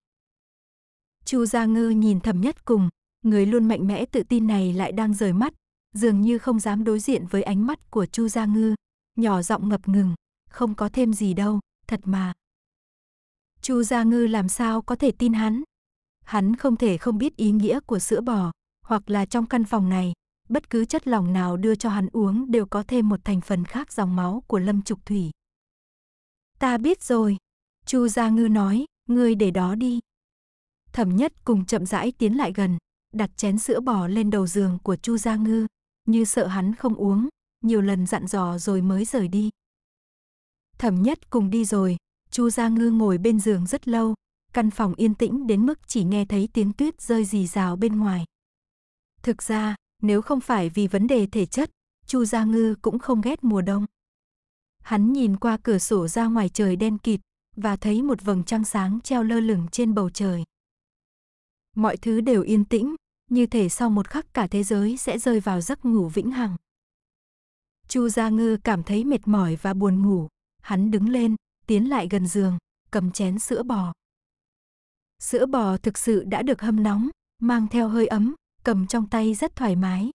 Chu Gia Ngư nhìn thầm nhất cùng, người luôn mạnh mẽ tự tin này lại đang rời mắt, dường như không dám đối diện với ánh mắt của Chu Gia Ngư, nhỏ giọng ngập ngừng, không có thêm gì đâu, thật mà. Chu Gia Ngư làm sao có thể tin hắn? Hắn không thể không biết ý nghĩa của sữa bò, hoặc là trong căn phòng này, bất cứ chất lỏng nào đưa cho hắn uống đều có thêm một thành phần khác dòng máu của Lâm Trục Thủy. Ta biết rồi, Chu Gia Ngư nói, ngươi để đó đi. Thẩm nhất cùng chậm rãi tiến lại gần, đặt chén sữa bò lên đầu giường của Chu Gia Ngư, như sợ hắn không uống, nhiều lần dặn dò rồi mới rời đi. Thẩm nhất cùng đi rồi, Chu Gia Ngư ngồi bên giường rất lâu, căn phòng yên tĩnh đến mức chỉ nghe thấy tiếng tuyết rơi rì rào bên ngoài. Thực ra, nếu không phải vì vấn đề thể chất, Chu Gia Ngư cũng không ghét mùa đông. Hắn nhìn qua cửa sổ ra ngoài trời đen kịt và thấy một vầng trăng sáng treo lơ lửng trên bầu trời. Mọi thứ đều yên tĩnh, như thể sau một khắc cả thế giới sẽ rơi vào giấc ngủ vĩnh hằng. Chu Gia Ngư cảm thấy mệt mỏi và buồn ngủ, hắn đứng lên, tiến lại gần giường, cầm chén sữa bò. Sữa bò thực sự đã được hâm nóng, mang theo hơi ấm, cầm trong tay rất thoải mái.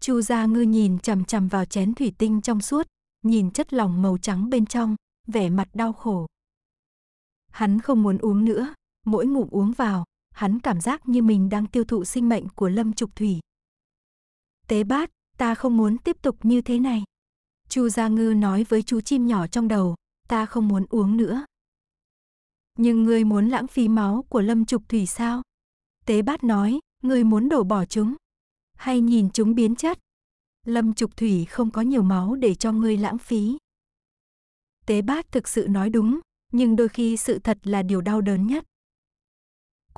Chu Gia Ngư nhìn chằm chằm vào chén thủy tinh trong suốt, nhìn chất lỏng màu trắng bên trong, vẻ mặt đau khổ. Hắn không muốn uống nữa, mỗi ngụm uống vào, hắn cảm giác như mình đang tiêu thụ sinh mệnh của Lâm Trục Thủy. Tế bát, ta không muốn tiếp tục như thế này. Chu Gia Ngư nói với chú chim nhỏ trong đầu, ta không muốn uống nữa. Nhưng ngươi muốn lãng phí máu của Lâm Trục Thủy sao? Tế bát nói, ngươi muốn đổ bỏ chúng. Hay nhìn chúng biến chất? Lâm Trục Thủy không có nhiều máu để cho ngươi lãng phí. Tế bát thực sự nói đúng, nhưng đôi khi sự thật là điều đau đớn nhất.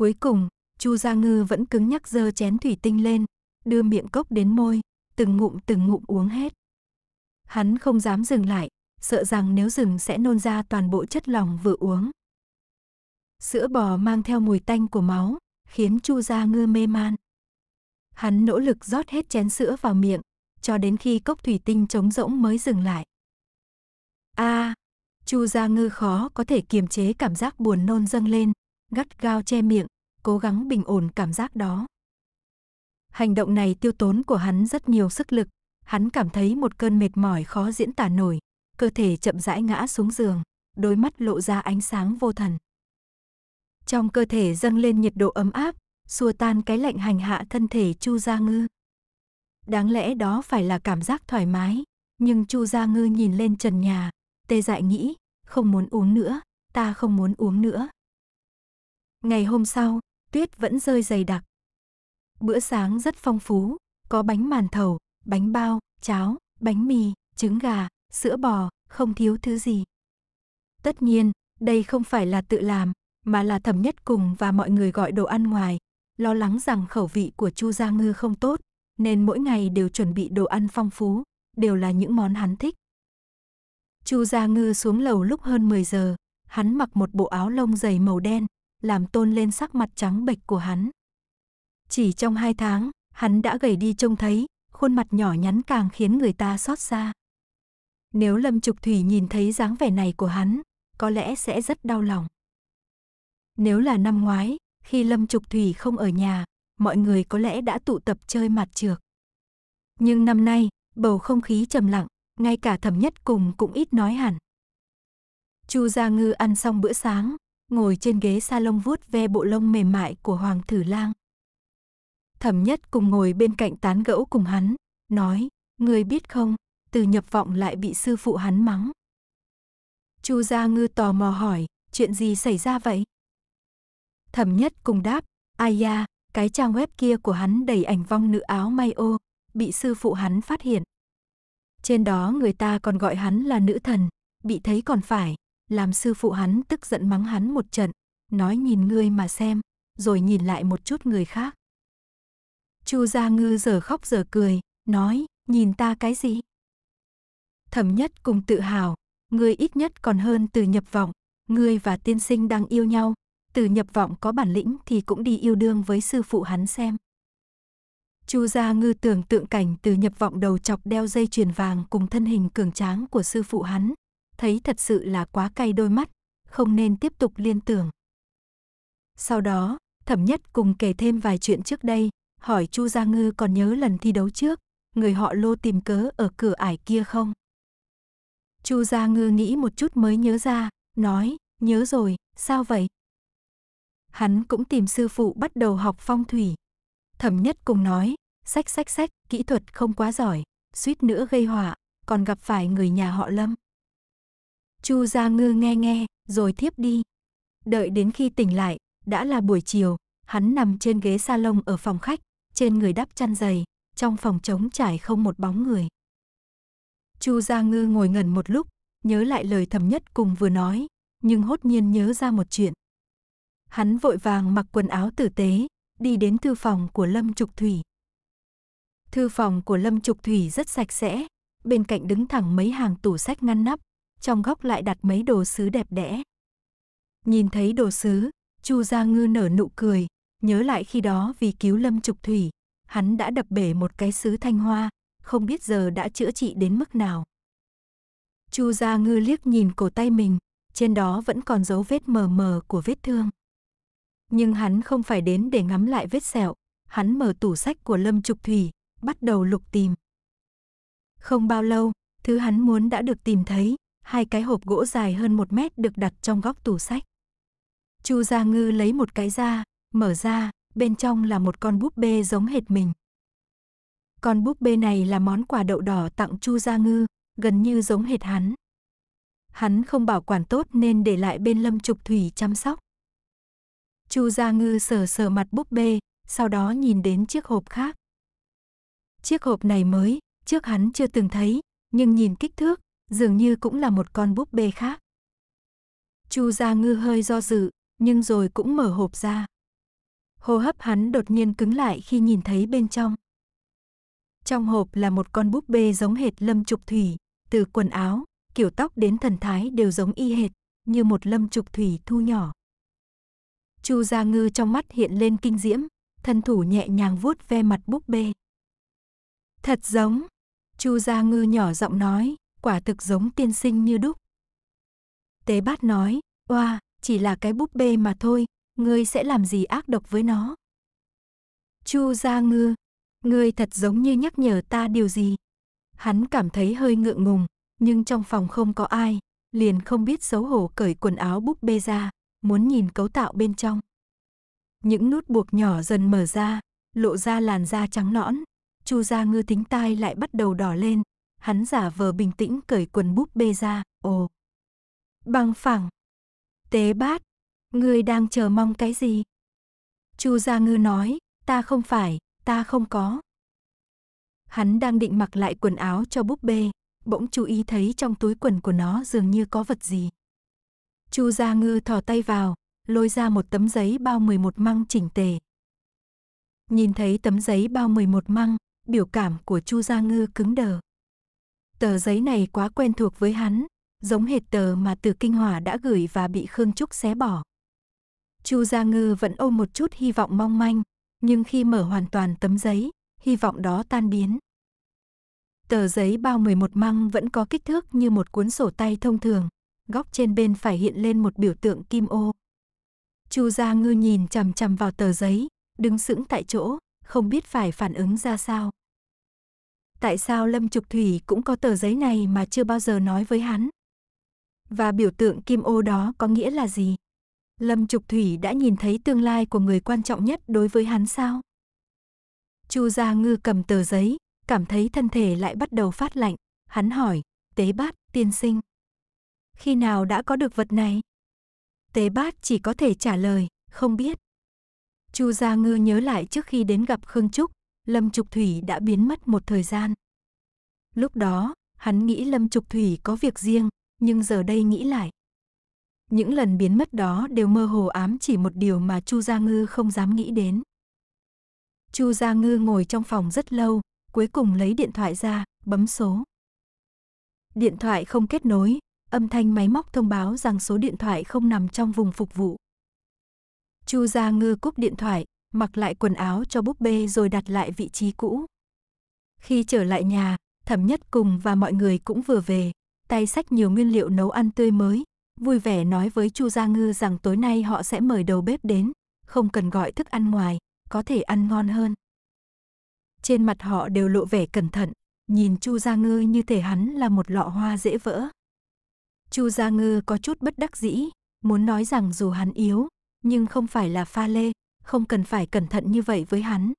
Cuối cùng, Chu Gia Ngư vẫn cứng nhắc giơ chén thủy tinh lên, đưa miệng cốc đến môi, từng ngụm từng ngụm uống hết. Hắn không dám dừng lại, sợ rằng nếu dừng sẽ nôn ra toàn bộ chất lỏng vừa uống. Sữa bò mang theo mùi tanh của máu, khiến Chu Gia Ngư mê man. Hắn nỗ lực rót hết chén sữa vào miệng, cho đến khi cốc thủy tinh trống rỗng mới dừng lại. A, à, Chu Gia Ngư khó có thể kiềm chế cảm giác buồn nôn dâng lên, gắt gao che miệng, cố gắng bình ổn cảm giác đó. Hành động này tiêu tốn của hắn rất nhiều sức lực, hắn cảm thấy một cơn mệt mỏi khó diễn tả nổi, cơ thể chậm rãi ngã xuống giường, đôi mắt lộ ra ánh sáng vô thần. Trong cơ thể dâng lên nhiệt độ ấm áp, xua tan cái lạnh hành hạ thân thể Chu Gia Ngư. Đáng lẽ đó phải là cảm giác thoải mái, nhưng Chu Gia Ngư nhìn lên trần nhà, tê dại nghĩ, không muốn uống nữa, ta không muốn uống nữa. Ngày hôm sau, tuyết vẫn rơi dày đặc. Bữa sáng rất phong phú, có bánh màn thầu, bánh bao, cháo, bánh mì, trứng gà, sữa bò, không thiếu thứ gì. Tất nhiên, đây không phải là tự làm, mà là thẩm nhất cùng và mọi người gọi đồ ăn ngoài, lo lắng rằng khẩu vị của Chu Gia Ngư không tốt, nên mỗi ngày đều chuẩn bị đồ ăn phong phú, đều là những món hắn thích. Chu Gia Ngư xuống lầu lúc hơn 10 giờ, hắn mặc một bộ áo lông dày màu đen, làm tôn lên sắc mặt trắng bệch của hắn. Chỉ trong hai tháng, hắn đã gầy đi trông thấy, khuôn mặt nhỏ nhắn càng khiến người ta xót xa. Nếu Lâm Trục Thủy nhìn thấy dáng vẻ này của hắn, có lẽ sẽ rất đau lòng. Nếu là năm ngoái, khi Lâm Trục Thủy không ở nhà, mọi người có lẽ đã tụ tập chơi mặt trược. Nhưng năm nay, bầu không khí trầm lặng, ngay cả thẩm nhất cùng cũng ít nói hẳn. Chu Gia Ngư ăn xong bữa sáng, ngồi trên ghế salon vuốt ve bộ lông mềm mại của Hoàng Thử Lang. Thẩm nhất cùng ngồi bên cạnh tán gẫu cùng hắn, nói, người biết không, từ nhập vọng lại bị sư phụ hắn mắng. Chu Gia Ngư tò mò hỏi, chuyện gì xảy ra vậy? Thẩm nhất cùng đáp, ai ya cái trang web kia của hắn đầy ảnh vong nữ áo may ô, bị sư phụ hắn phát hiện. Trên đó người ta còn gọi hắn là nữ thần, bị thấy còn phải, làm sư phụ hắn tức giận mắng hắn một trận, nói nhìn ngươi mà xem, rồi nhìn lại một chút người khác. Chu Gia Ngư giờ khóc giờ cười, nói, nhìn ta cái gì? Thẩm nhất cùng tự hào, ngươi ít nhất còn hơn từ nhập vọng, ngươi và tiên sinh đang yêu nhau, từ nhập vọng có bản lĩnh thì cũng đi yêu đương với sư phụ hắn xem. Chu Gia Ngư tưởng tượng cảnh từ nhập vọng đầu chọc đeo dây chuyền vàng cùng thân hình cường tráng của sư phụ hắn, thấy thật sự là quá cay đôi mắt, không nên tiếp tục liên tưởng. Sau đó, Thẩm Nhất cùng kể thêm vài chuyện trước đây, hỏi Chu Gia Ngư còn nhớ lần thi đấu trước, người họ Lô tìm cớ ở cửa ải kia không? Chu Gia Ngư nghĩ một chút mới nhớ ra, nói, nhớ rồi, sao vậy? Hắn cũng tìm sư phụ bắt đầu học phong thủy. Thẩm Nhất cùng nói, sách sách sách, kỹ thuật không quá giỏi, suýt nữa gây họa, còn gặp phải người nhà họ Lâm. Chu Gia Ngư nghe nghe, rồi thiếp đi. Đợi đến khi tỉnh lại, đã là buổi chiều, hắn nằm trên ghế salon ở phòng khách, trên người đắp chăn dày, trong phòng trống trải không một bóng người. Chu Gia Ngư ngồi ngẩn một lúc, nhớ lại lời thầm nhất cùng vừa nói, nhưng hốt nhiên nhớ ra một chuyện. Hắn vội vàng mặc quần áo tử tế, đi đến thư phòng của Lâm Trục Thủy. Thư phòng của Lâm Trục Thủy rất sạch sẽ, bên cạnh đứng thẳng mấy hàng tủ sách ngăn nắp, trong góc lại đặt mấy đồ sứ đẹp đẽ. Nhìn thấy đồ sứ, Chu Gia Ngư nở nụ cười, nhớ lại khi đó vì cứu Lâm Trục Thủy, hắn đã đập bể một cái sứ thanh hoa, không biết giờ đã chữa trị đến mức nào. Chu Gia Ngư liếc nhìn cổ tay mình, trên đó vẫn còn dấu vết mờ mờ của vết thương. Nhưng hắn không phải đến để ngắm lại vết sẹo, hắn mở tủ sách của Lâm Trục Thủy, bắt đầu lục tìm. Không bao lâu, thứ hắn muốn đã được tìm thấy, hai cái hộp gỗ dài hơn một mét được đặt trong góc tủ sách. Chu Gia Ngư lấy một cái ra, mở ra, bên trong là một con búp bê giống hệt mình. Con búp bê này là món quà đậu đỏ tặng Chu Gia Ngư, gần như giống hệt hắn. Hắn không bảo quản tốt nên để lại bên Lâm Trục Thủy chăm sóc. Chu Gia Ngư sờ sờ mặt búp bê, sau đó nhìn đến chiếc hộp khác. Chiếc hộp này mới, trước hắn chưa từng thấy, nhưng nhìn kích thước, dường như cũng là một con búp bê khác. Chu Gia Ngư hơi do dự, nhưng rồi cũng mở hộp ra. Hô hấp hắn đột nhiên cứng lại khi nhìn thấy bên trong. Trong hộp là một con búp bê giống hệt Lâm Trục Thủy, từ quần áo, kiểu tóc đến thần thái đều giống y hệt, như một Lâm Trục Thủy thu nhỏ. Chu Gia Ngư trong mắt hiện lên kinh diễm, thân thủ nhẹ nhàng vuốt ve mặt búp bê. Thật giống, Chu Gia Ngư nhỏ giọng nói, quả thực giống tiên sinh như đúc. Tế bát nói, oa, chỉ là cái búp bê mà thôi, ngươi sẽ làm gì ác độc với nó. Chu Gia Ngư, ngươi thật giống như nhắc nhở ta điều gì. Hắn cảm thấy hơi ngượng ngùng, nhưng trong phòng không có ai, liền không biết xấu hổ cởi quần áo búp bê ra, muốn nhìn cấu tạo bên trong. Những nút buộc nhỏ dần mở ra, lộ ra làn da trắng nõn, Chu Gia Ngư tính tai lại bắt đầu đỏ lên, hắn giả vờ bình tĩnh cởi quần búp bê ra, ồ. Bằng phẳng. Tế bát, ngươi đang chờ mong cái gì? Chu Gia Ngư nói, ta không phải, ta không có. Hắn đang định mặc lại quần áo cho búp bê, bỗng chú ý thấy trong túi quần của nó dường như có vật gì. Chu Gia Ngư thò tay vào, lôi ra một tấm giấy bao 11 măng chỉnh tề. Nhìn thấy tấm giấy bao 11 măng, biểu cảm của Chu Gia Ngư cứng đờ. Tờ giấy này quá quen thuộc với hắn, giống hệt tờ mà Từ Kinh Hòa đã gửi và bị Khương Trúc xé bỏ. Chu Gia Ngư vẫn ôm một chút hy vọng mong manh, nhưng khi mở hoàn toàn tấm giấy, hy vọng đó tan biến. Tờ giấy bao 11 măng vẫn có kích thước như một cuốn sổ tay thông thường, góc trên bên phải hiện lên một biểu tượng kim ô. Chu Gia Ngư nhìn chằm chằm vào tờ giấy, đứng sững tại chỗ, không biết phải phản ứng ra sao tại sao Lâm Trục Thủy cũng có tờ giấy này mà chưa bao giờ nói với hắn. Và biểu tượng kim ô đó có nghĩa là gì? Lâm Trục Thủy đã nhìn thấy tương lai của người quan trọng nhất đối với hắn sao? Chu Gia Ngư cầm tờ giấy, cảm thấy thân thể lại bắt đầu phát lạnh, hắn hỏi, tế bát, tiên sinh. Khi nào đã có được vật này? Tế bát chỉ có thể trả lời, không biết. Chu Gia Ngư nhớ lại trước khi đến gặp Khương Trúc, Lâm Trục Thủy đã biến mất một thời gian. Lúc đó, hắn nghĩ Lâm Trục Thủy có việc riêng, nhưng giờ đây nghĩ lại. Những lần biến mất đó đều mơ hồ ám chỉ một điều mà Chu Gia Ngư không dám nghĩ đến. Chu Gia Ngư ngồi trong phòng rất lâu, cuối cùng lấy điện thoại ra, bấm số. Điện thoại không kết nối, âm thanh máy móc thông báo rằng số điện thoại không nằm trong vùng phục vụ. Chu Gia Ngư cúp điện thoại, mặc lại quần áo cho búp bê rồi đặt lại vị trí cũ. Khi trở lại nhà, Thẩm Nhất cùng và mọi người cũng vừa về, tay sách nhiều nguyên liệu nấu ăn tươi mới, vui vẻ nói với Chu Gia Ngư rằng tối nay họ sẽ mời đầu bếp đến, không cần gọi thức ăn ngoài, có thể ăn ngon hơn. Trên mặt họ đều lộ vẻ cẩn thận, nhìn Chu Gia Ngư như thể hắn là một lọ hoa dễ vỡ. Chu Gia Ngư có chút bất đắc dĩ, muốn nói rằng dù hắn yếu, nhưng không phải là pha lê, không cần phải cẩn thận như vậy với hắn.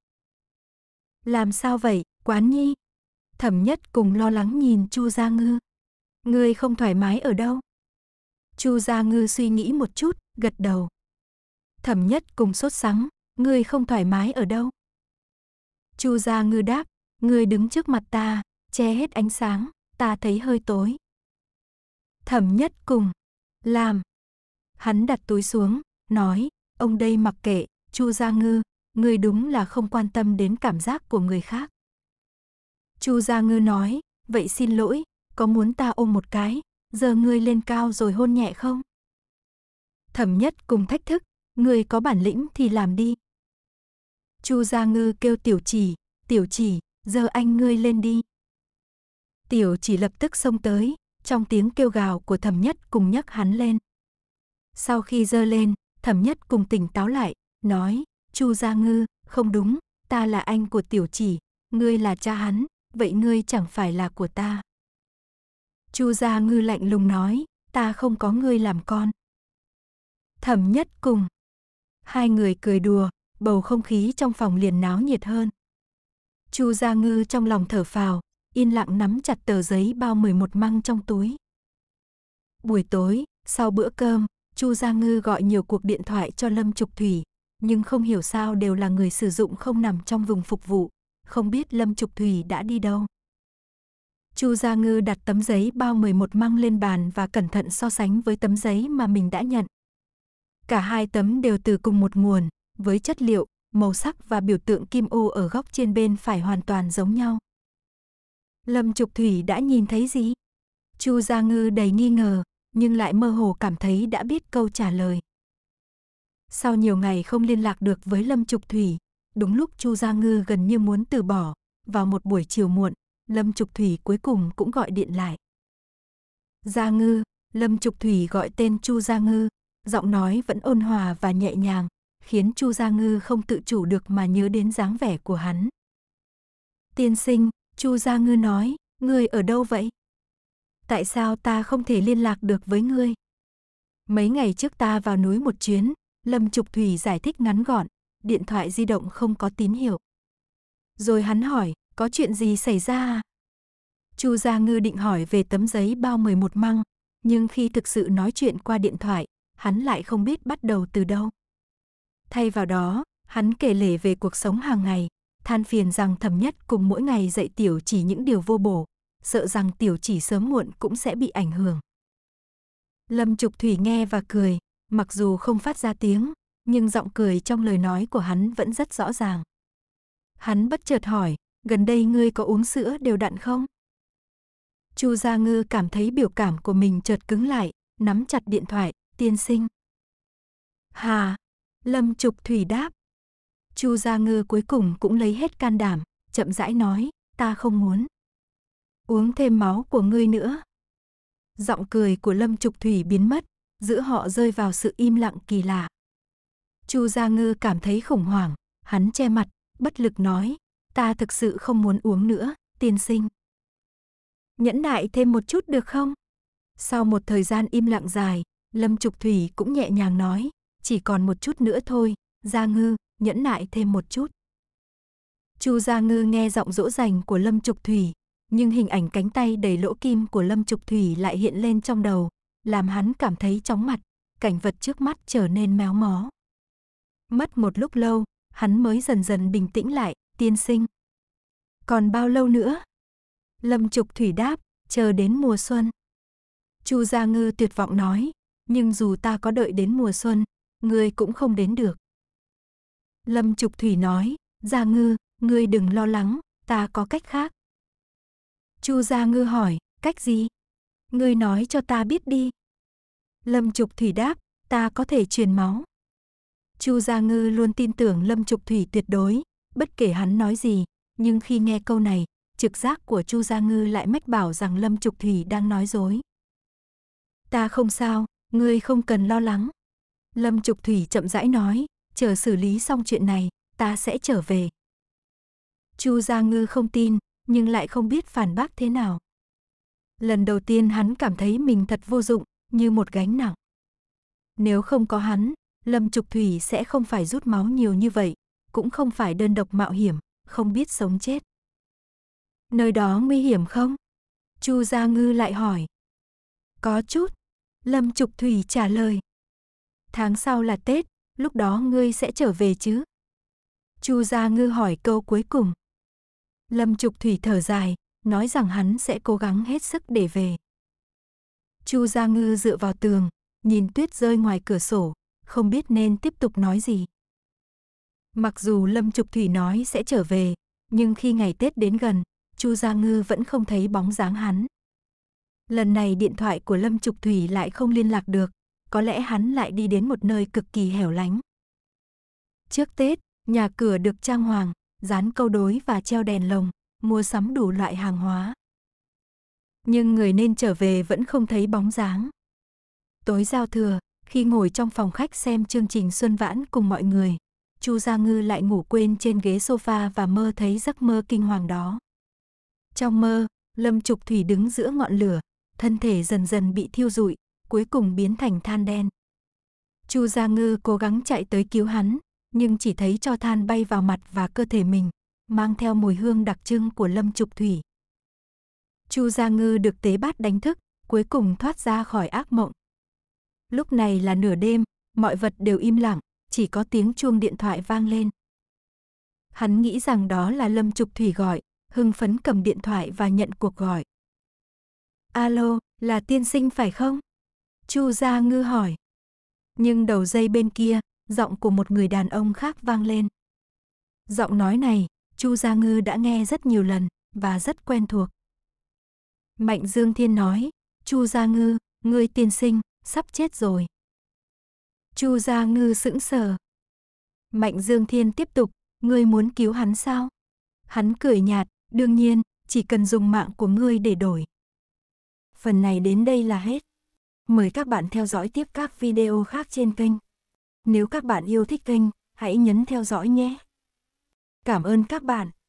Làm sao vậy, quán nhi? Thẩm nhất cùng lo lắng nhìn Chu Gia Ngư. Ngươi không thoải mái ở đâu? Chu Gia Ngư suy nghĩ một chút, gật đầu. Thẩm nhất cùng sốt sắng, ngươi không thoải mái ở đâu? Chu Gia Ngư đáp, ngươi đứng trước mặt ta, che hết ánh sáng, ta thấy hơi tối. Thẩm nhất cùng, làm. Hắn đặt túi xuống, nói, ông đây mặc kệ, Chu Gia Ngư, ngươi đúng là không quan tâm đến cảm giác của người khác. Chu Gia Ngư nói, vậy xin lỗi, có muốn ta ôm một cái, giờ ngươi lên cao rồi hôn nhẹ không? Thẩm nhất cùng thách thức, ngươi có bản lĩnh thì làm đi. Chu Gia Ngư kêu tiểu chỉ, tiểu chỉ, giờ anh ngươi lên đi. Tiểu chỉ lập tức xông tới, trong tiếng kêu gào của thẩm nhất cùng nhấc hắn lên. Sau khi dơ lên, thẩm nhất cùng tỉnh táo lại, nói, Chu Gia Ngư, không đúng, ta là anh của tiểu chỉ, ngươi là cha hắn, vậy ngươi chẳng phải là của ta. Chu Gia Ngư lạnh lùng nói, ta không có ngươi làm con. Thẩm nhất cùng. Hai người cười đùa, bầu không khí trong phòng liền náo nhiệt hơn. Chu Gia Ngư trong lòng thở phào, yên lặng nắm chặt tờ giấy bao 11 măng trong túi. Buổi tối, sau bữa cơm, Chu Gia Ngư gọi nhiều cuộc điện thoại cho Lâm Trục Thủy, nhưng không hiểu sao đều là người sử dụng không nằm trong vùng phục vụ, không biết Lâm Trục Thủy đã đi đâu. Chu Gia Ngư đặt tấm giấy bao 11 mang lên bàn và cẩn thận so sánh với tấm giấy mà mình đã nhận. Cả hai tấm đều từ cùng một nguồn, với chất liệu, màu sắc và biểu tượng kim ô ở góc trên bên phải hoàn toàn giống nhau. Lâm Trục Thủy đã nhìn thấy gì? Chu Gia Ngư đầy nghi ngờ, nhưng lại mơ hồ cảm thấy đã biết câu trả lời. Sau nhiều ngày không liên lạc được với Lâm Trục Thủy, đúng lúc Chu Gia Ngư gần như muốn từ bỏ, vào một buổi chiều muộn, Lâm Trục Thủy cuối cùng cũng gọi điện lại. Gia Ngư, Lâm Trục Thủy gọi tên Chu Gia Ngư, giọng nói vẫn ôn hòa và nhẹ nhàng, khiến Chu Gia Ngư không tự chủ được mà nhớ đến dáng vẻ của hắn. Tiên sinh, Chu Gia Ngư nói, ngươi ở đâu vậy? Tại sao ta không thể liên lạc được với ngươi? Mấy ngày trước ta vào núi một chuyến, Lâm Trục Thủy giải thích ngắn gọn, điện thoại di động không có tín hiệu. Rồi hắn hỏi, có chuyện gì xảy ra à? Chu Gia Ngư định hỏi về tấm giấy bao 11 măng, nhưng khi thực sự nói chuyện qua điện thoại, hắn lại không biết bắt đầu từ đâu. Thay vào đó, hắn kể lể về cuộc sống hàng ngày, than phiền rằng thầm nhất cùng mỗi ngày dạy tiểu chỉ những điều vô bổ, sợ rằng tiểu chỉ sớm muộn cũng sẽ bị ảnh hưởng. Lâm Trục Thủy nghe và cười, Mặc dù không phát ra tiếng, nhưng giọng cười trong lời nói của hắn vẫn rất rõ ràng. Hắn bất chợt hỏi, gần đây ngươi có uống sữa đều đặn không? Chu Gia Ngư cảm thấy biểu cảm của mình chợt cứng lại, nắm chặt điện thoại, tiên sinh. Hà, Lâm Trục Thủy đáp. Chu Gia Ngư cuối cùng cũng lấy hết can đảm, chậm rãi nói, ta không muốn. Uống thêm máu của ngươi nữa. Giọng cười của Lâm Trục Thủy biến mất, giữa họ rơi vào sự im lặng kỳ lạ. Chu Gia Ngư cảm thấy khủng hoảng, hắn che mặt, bất lực nói, ta thực sự không muốn uống nữa, tiên sinh. Nhẫn nại thêm một chút được không? Sau một thời gian im lặng dài, Lâm Trục Thủy cũng nhẹ nhàng nói, chỉ còn một chút nữa thôi, Gia Ngư, nhẫn nại thêm một chút. Chu Gia Ngư nghe giọng dỗ dành của Lâm Trục Thủy, nhưng hình ảnh cánh tay đầy lỗ kim của Lâm Trục Thủy lại hiện lên trong đầu, làm hắn cảm thấy chóng mặt, cảnh vật trước mắt trở nên méo mó. Mất một lúc lâu, hắn mới dần dần bình tĩnh lại, tiên sinh. Còn bao lâu nữa? Lâm Trục Thủy đáp, chờ đến mùa xuân. Chu Gia Ngư tuyệt vọng nói, nhưng dù ta có đợi đến mùa xuân, ngươi cũng không đến được. Lâm Trục Thủy nói, Gia Ngư, ngươi đừng lo lắng, ta có cách khác. Chu Gia Ngư hỏi, cách gì? Ngươi nói cho ta biết đi. Lâm Trục Thủy đáp, ta có thể truyền máu. Chu Gia Ngư luôn tin tưởng Lâm Trục Thủy tuyệt đối, bất kể hắn nói gì, nhưng khi nghe câu này, trực giác của Chu Gia Ngư lại mách bảo rằng Lâm Trục Thủy đang nói dối. Ta không sao, ngươi không cần lo lắng. Lâm Trục Thủy chậm rãi nói, chờ xử lý xong chuyện này, ta sẽ trở về. Chu Gia Ngư không tin, nhưng lại không biết phản bác thế nào lần đầu tiên hắn cảm thấy mình thật vô dụng, như một gánh nặng. Nếu không có hắn, Lâm Trục Thủy sẽ không phải rút máu nhiều như vậy, cũng không phải đơn độc mạo hiểm, không biết sống chết. Nơi đó nguy hiểm không? Chu Gia Ngư lại hỏi. Có chút. Lâm Trục Thủy trả lời. Tháng sau là Tết, lúc đó ngươi sẽ trở về chứ? Chu Gia Ngư hỏi câu cuối cùng. Lâm Trục Thủy thở dài, nói rằng hắn sẽ cố gắng hết sức để về. Chu Gia Ngư dựa vào tường, nhìn tuyết rơi ngoài cửa sổ, không biết nên tiếp tục nói gì. Mặc dù Lâm Trục Thủy nói sẽ trở về, nhưng khi ngày Tết đến gần, Chu Gia Ngư vẫn không thấy bóng dáng hắn. Lần này điện thoại của Lâm Trục Thủy lại không liên lạc được, có lẽ hắn lại đi đến một nơi cực kỳ hẻo lánh. Trước Tết, nhà cửa được trang hoàng, dán câu đối và treo đèn lồng mua sắm đủ loại hàng hóa. Nhưng người nên trở về vẫn không thấy bóng dáng. Tối giao thừa, khi ngồi trong phòng khách xem chương trình Xuân Vãn cùng mọi người, Chu Gia Ngư lại ngủ quên trên ghế sofa và mơ thấy giấc mơ kinh hoàng đó. Trong mơ, Lâm Trục Thủy đứng giữa ngọn lửa, thân thể dần dần bị thiêu rụi, cuối cùng biến thành than đen. Chu Gia Ngư cố gắng chạy tới cứu hắn, nhưng chỉ thấy cho than bay vào mặt và cơ thể mình mang theo mùi hương đặc trưng của lâm trục thủy. Chu Gia Ngư được tế bát đánh thức, cuối cùng thoát ra khỏi ác mộng. Lúc này là nửa đêm, mọi vật đều im lặng, chỉ có tiếng chuông điện thoại vang lên. Hắn nghĩ rằng đó là Lâm Trục Thủy gọi, hưng phấn cầm điện thoại và nhận cuộc gọi. Alo, là tiên sinh phải không? Chu Gia Ngư hỏi. Nhưng đầu dây bên kia, giọng của một người đàn ông khác vang lên. Giọng nói này, Chu Gia Ngư đã nghe rất nhiều lần và rất quen thuộc. Mạnh Dương Thiên nói, Chu Gia Ngư, ngươi tiên sinh, sắp chết rồi. Chu Gia Ngư sững sờ. Mạnh Dương Thiên tiếp tục, ngươi muốn cứu hắn sao? Hắn cười nhạt, đương nhiên, chỉ cần dùng mạng của ngươi để đổi. Phần này đến đây là hết. Mời các bạn theo dõi tiếp các video khác trên kênh. Nếu các bạn yêu thích kênh, hãy nhấn theo dõi nhé. Cảm ơn các bạn.